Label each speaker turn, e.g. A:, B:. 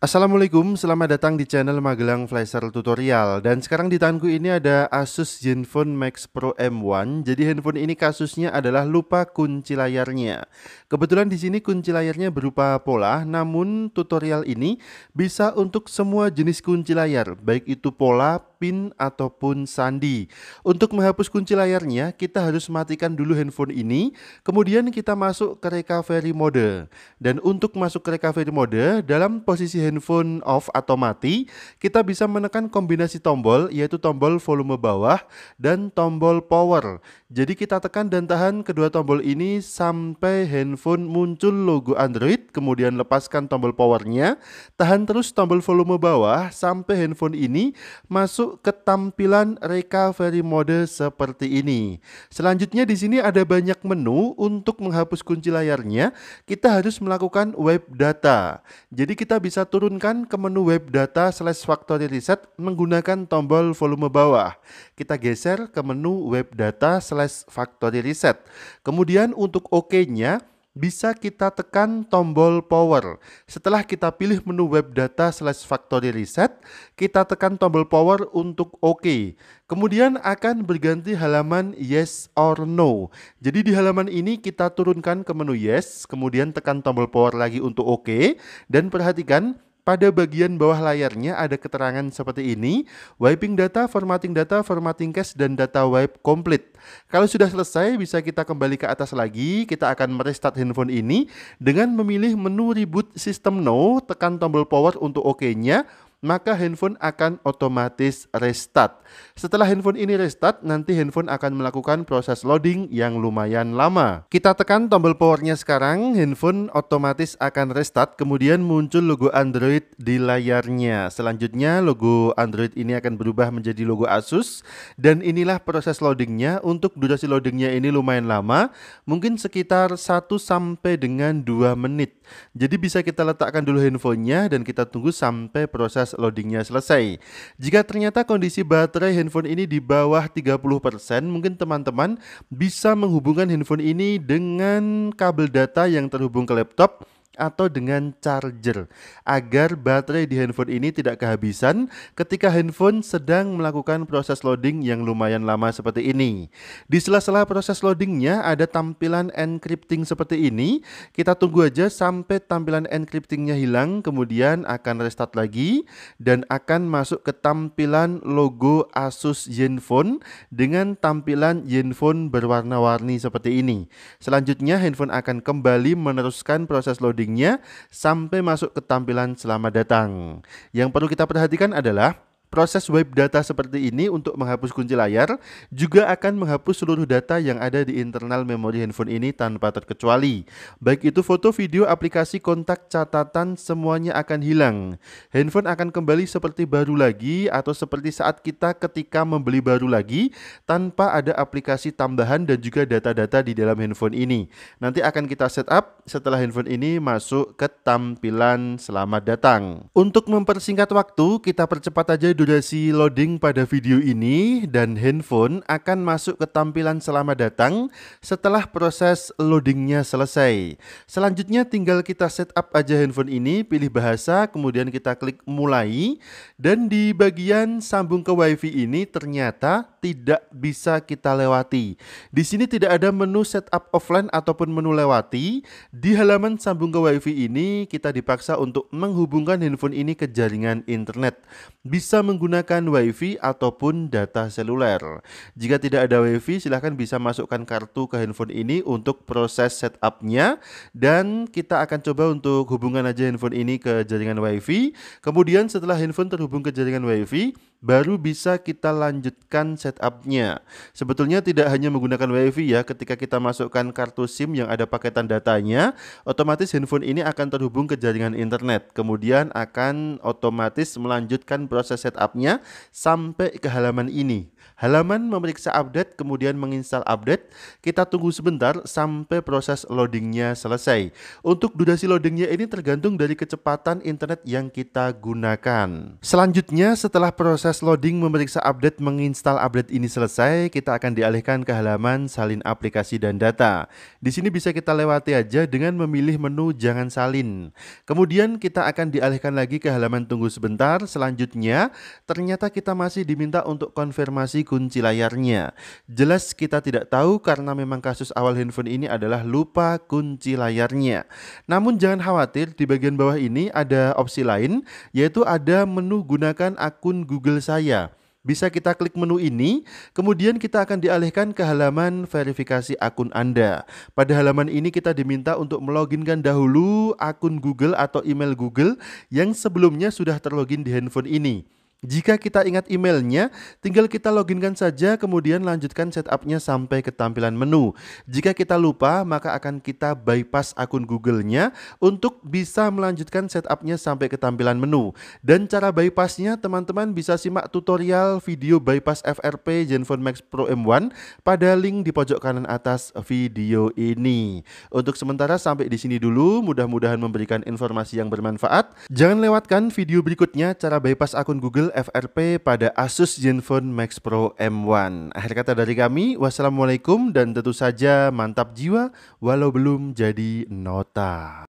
A: Assalamualaikum, selamat datang di channel Magelang Flasher Tutorial Dan sekarang di tanganku ini ada Asus Zenfone Max Pro M1 Jadi handphone ini kasusnya adalah lupa kunci layarnya Kebetulan di sini kunci layarnya berupa pola Namun tutorial ini bisa untuk semua jenis kunci layar Baik itu pola, pin ataupun sandi. Untuk menghapus kunci layarnya, kita harus matikan dulu handphone ini, kemudian kita masuk ke recovery mode. Dan untuk masuk ke recovery mode, dalam posisi handphone off atau mati, kita bisa menekan kombinasi tombol yaitu tombol volume bawah dan tombol power. Jadi kita tekan dan tahan kedua tombol ini sampai handphone muncul logo Android, kemudian lepaskan tombol powernya, tahan terus tombol volume bawah sampai handphone ini masuk ke tampilan recovery mode seperti ini. Selanjutnya di sini ada banyak menu untuk menghapus kunci layarnya, kita harus melakukan web data. Jadi kita bisa turunkan ke menu web data slash factory reset menggunakan tombol volume bawah. Kita geser ke menu web data slash slash Factory Reset. Kemudian untuk OK-nya, bisa kita tekan tombol power. Setelah kita pilih menu web data slash factory reset, kita tekan tombol power untuk OK. Kemudian akan berganti halaman yes or no. Jadi di halaman ini kita turunkan ke menu yes, kemudian tekan tombol power lagi untuk OK. Dan perhatikan pada bagian bawah layarnya ada keterangan seperti ini, wiping data, formatting data, formatting cache, dan data wipe complete. Kalau sudah selesai, bisa kita kembali ke atas lagi, kita akan merestart handphone ini dengan memilih menu reboot system no, tekan tombol power untuk OK-nya, OK maka handphone akan otomatis restart. Setelah handphone ini restart, nanti handphone akan melakukan proses loading yang lumayan lama. Kita tekan tombol powernya sekarang, handphone otomatis akan restart, kemudian muncul logo Android di layarnya. Selanjutnya, logo Android ini akan berubah menjadi logo Asus, dan inilah proses loadingnya. Untuk durasi loadingnya ini lumayan lama, mungkin sekitar 1 sampai dengan 2 menit. Jadi bisa kita letakkan dulu handphonenya dan kita tunggu sampai proses loadingnya selesai. Jika ternyata kondisi baterai handphone ini di bawah 30%, mungkin teman-teman bisa menghubungkan handphone ini dengan kabel data yang terhubung ke laptop atau dengan charger agar baterai di handphone ini tidak kehabisan ketika handphone sedang melakukan proses loading yang lumayan lama seperti ini. Di sela-sela proses loadingnya ada tampilan encrypting seperti ini. Kita tunggu aja sampai tampilan encryptingnya hilang kemudian akan restart lagi dan akan masuk ke tampilan logo Asus Zenfone dengan tampilan Zenfone berwarna-warni seperti ini. Selanjutnya handphone akan kembali meneruskan proses loading boardingnya sampai masuk ke tampilan selamat datang. Yang perlu kita perhatikan adalah Proses wipe data seperti ini untuk menghapus kunci layar juga akan menghapus seluruh data yang ada di internal memori handphone ini tanpa terkecuali. Baik itu foto, video, aplikasi, kontak, catatan, semuanya akan hilang. Handphone akan kembali seperti baru lagi atau seperti saat kita ketika membeli baru lagi tanpa ada aplikasi tambahan dan juga data-data di dalam handphone ini. Nanti akan kita setup setelah handphone ini masuk ke tampilan selamat datang. Untuk mempersingkat waktu, kita percepat aja durasi loading pada video ini dan handphone akan masuk ke tampilan selamat datang setelah proses loadingnya selesai. Selanjutnya tinggal kita setup aja handphone ini, pilih bahasa, kemudian kita klik mulai. Dan di bagian sambung ke wifi ini ternyata tidak bisa kita lewati. Di sini tidak ada menu setup offline ataupun menu lewati. Di halaman sambung ke wifi ini kita dipaksa untuk menghubungkan handphone ini ke jaringan internet. Bisa menggunakan WiFi ataupun data seluler. Jika tidak ada WiFi, silahkan bisa masukkan kartu ke handphone ini untuk proses setupnya dan kita akan coba untuk hubungan aja handphone ini ke jaringan WiFi. Kemudian setelah handphone terhubung ke jaringan WiFi, baru bisa kita lanjutkan setupnya. Sebetulnya tidak hanya menggunakan WiFi ya, ketika kita masukkan kartu SIM yang ada paketan datanya, otomatis handphone ini akan terhubung ke jaringan internet. Kemudian akan otomatis melanjutkan proses setupnya sampai ke halaman ini. Halaman memeriksa update, kemudian menginstal update. Kita tunggu sebentar sampai proses loadingnya selesai. Untuk durasi loadingnya ini tergantung dari kecepatan internet yang kita gunakan. Selanjutnya setelah proses proses loading memeriksa update menginstal update ini selesai, kita akan dialihkan ke halaman salin aplikasi dan data. Di sini bisa kita lewati aja dengan memilih menu jangan salin. Kemudian kita akan dialihkan lagi ke halaman tunggu sebentar. Selanjutnya, ternyata kita masih diminta untuk konfirmasi kunci layarnya. Jelas kita tidak tahu karena memang kasus awal handphone ini adalah lupa kunci layarnya. Namun jangan khawatir, di bagian bawah ini ada opsi lain, yaitu ada menu gunakan akun Google saya. Bisa kita klik menu ini, kemudian kita akan dialihkan ke halaman verifikasi akun Anda. Pada halaman ini kita diminta untuk meloginkan dahulu akun Google atau email Google yang sebelumnya sudah terlogin di handphone ini. Jika kita ingat emailnya, tinggal kita loginkan saja kemudian lanjutkan setupnya sampai ke tampilan menu. Jika kita lupa, maka akan kita bypass akun Google-nya untuk bisa melanjutkan setupnya sampai ke tampilan menu. Dan cara bypassnya teman-teman bisa simak tutorial video bypass FRP Zenfone Max Pro M1 pada link di pojok kanan atas video ini. Untuk sementara sampai di sini dulu, mudah-mudahan memberikan informasi yang bermanfaat. Jangan lewatkan video berikutnya cara bypass akun Google FRP pada Asus Zenfone Max Pro M1. Akhir kata dari kami, wassalamualaikum dan tentu saja mantap jiwa walau belum jadi nota.